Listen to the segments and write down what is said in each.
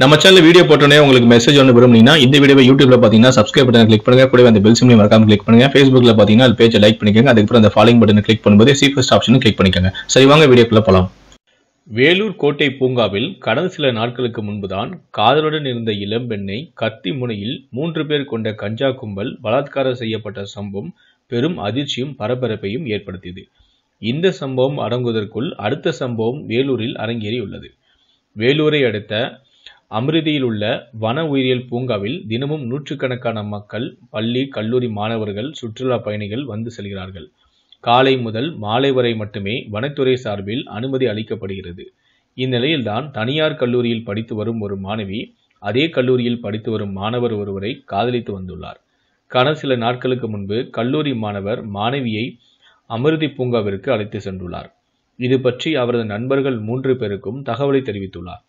நம்ம channel video போட்டோன்னே உங்களுக்கு மெசேஜ் ஒன்று விரும்புனீங்கன்னா இந்த வீடியோ யூடியூப்ல பார்த்தீங்கன்னா சப்ஸ்கிரைப் பட்டன் கிளிக் பண்ணுங்க கூட அந்த பெல் சிம்லையும் மறக்காம கிளிக் பண்ணுங்க ஃபேஸ்புக்ல பார்த்தீங்கன்னா அது பேஜை லைக் பண்ணிக்கோங்க அதுக்கப்புறம் அந்த ஃபாலோ பட்டன் கிளிக் பண்ணும்போது சீஃபஸ்ட் ஆப்ஷனும் கிளிக் பண்ணிக்கோங்க சரி வாங்க வீடியோக்குள்ள போகலாம் வேலூர் கோட்டை பூங்காவில் கடந்த சில நாட்களுக்கு முன்புதான் காதலுடன் இருந்த இளம்பெண்ணை கத்தி முனையில் மூன்று பேர் கொண்ட கஞ்சா கும்பல் பலாத்காரம் செய்யப்பட்ட சம்பவம் பெரும் அதிர்ச்சியும் பரபரப்பையும் ஏற்படுத்தியது இந்த சம்பவம் அடங்குவதற்குள் அடுத்த சம்பவம் வேலூரில் அரங்கேறியுள்ளது வேலூரை அடுத்த அமிர்தியில் உள்ள வன உயிரியல் பூங்காவில் தினமும் நூற்றுக்கணக்கான மக்கள் பள்ளி கல்லூரி மாணவர்கள் சுற்றுலா பயணிகள் வந்து செல்கிறார்கள் காலை முதல் மாலை வரை மட்டுமே வனத்துறை சார்பில் அனுமதி அளிக்கப்படுகிறது இந்நிலையில்தான் தனியார் கல்லூரியில் படித்து வரும் ஒரு மாணவி அதே கல்லூரியில் படித்து வரும் மாணவர் ஒருவரை காதலித்து வந்துள்ளார் கடந்த சில நாட்களுக்கு முன்பு கல்லூரி மாணவர் மாணவியை அமிர்தி பூங்காவிற்கு அழைத்து சென்றுள்ளார் இது பற்றி அவரது நண்பர்கள் மூன்று பேருக்கும் தகவலை தெரிவித்துள்ளார்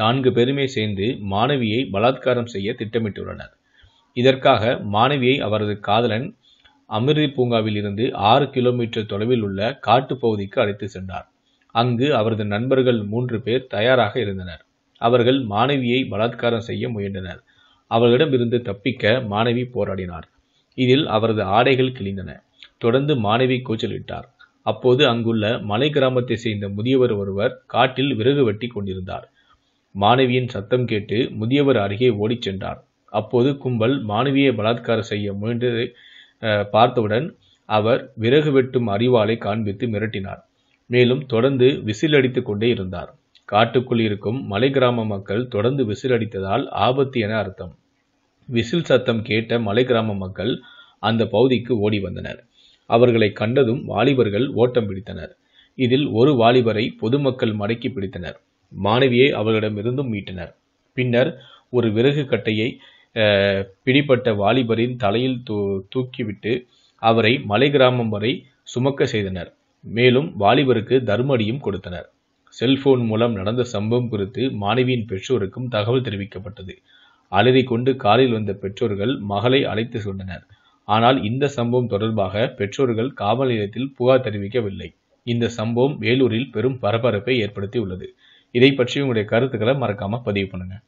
நான்கு பேருமே சேர்ந்து மாணவியை பலாத்காரம் செய்ய திட்டமிட்டுள்ளனர் இதற்காக மாணவியை அவரது காதலன் அமிர்தி பூங்காவில் இருந்து ஆறு கிலோமீட்டர் தொலைவில் உள்ள காட்டுப்பகுதிக்கு அழைத்து சென்றார் அங்கு அவரது நண்பர்கள் மூன்று பேர் தயாராக இருந்தனர் அவர்கள் மாணவியை பலாத்காரம் செய்ய முயன்றனர் அவர்களிடமிருந்து தப்பிக்க மாணவி போராடினார் இதில் அவரது ஆடைகள் கிழிந்தன தொடர்ந்து மாணவி கூச்சலிட்டார் அப்போது அங்குள்ள மலை கிராமத்தை சேர்ந்த முதியவர் ஒருவர் காட்டில் விறகு வெட்டி கொண்டிருந்தார் மாணவியின் சத்தம் கேட்டு முதியவர் அருகே ஓடிச் சென்றார் அப்போது கும்பல் மாணவியை பலாத்காரம் செய்ய முயன்றதை பார்த்தவுடன் அவர் விறகு வெட்டும் அறிவாளை காண்பித்து மிரட்டினார் மேலும் தொடர்ந்து விசில் அடித்து கொண்டே இருந்தார் காட்டுக்குள் இருக்கும் மலை கிராம மக்கள் தொடர்ந்து விசில் அடித்ததால் ஆபத்து என அர்த்தம் விசில் சத்தம் கேட்ட மலை கிராம மக்கள் அந்த பகுதிக்கு ஓடி வந்தனர் அவர்களை கண்டதும் வாலிபர்கள் ஓட்டம் பிடித்தனர் இதில் ஒரு வாலிபரை பொதுமக்கள் மடக்கி பிடித்தனர் மாணவியை அவர்களிடமிருந்தும் மீட்டனர் பின்னர் ஒரு விறகு கட்டையை பிடிப்பட்ட வாலிபரின் தலையில் தூ தூக்கிவிட்டு அவரை மலை கிராமம் வரை சுமக்க செய்தனர் மேலும் வாலிபருக்கு தர்மடியும் கொடுத்தனர் செல்போன் மூலம் நடந்த சம்பவம் குறித்து மாணவியின் பெற்றோருக்கும் தகவல் தெரிவிக்கப்பட்டது அலறி கொண்டு காரில் வந்த பெற்றோர்கள் மகளை அழைத்து சென்றனர் ஆனால் இந்த சம்பவம் தொடர்பாக பெற்றோர்கள் காவல் நிலையத்தில் புகார் தெரிவிக்கவில்லை இந்த சம்பவம் வேலூரில் பெரும் பரபரப்பை ஏற்படுத்தி உள்ளது இதை பற்றி உங்களுடைய கருத்துக்களை மறக்காமல் பதிவு பண்ணுங்கள்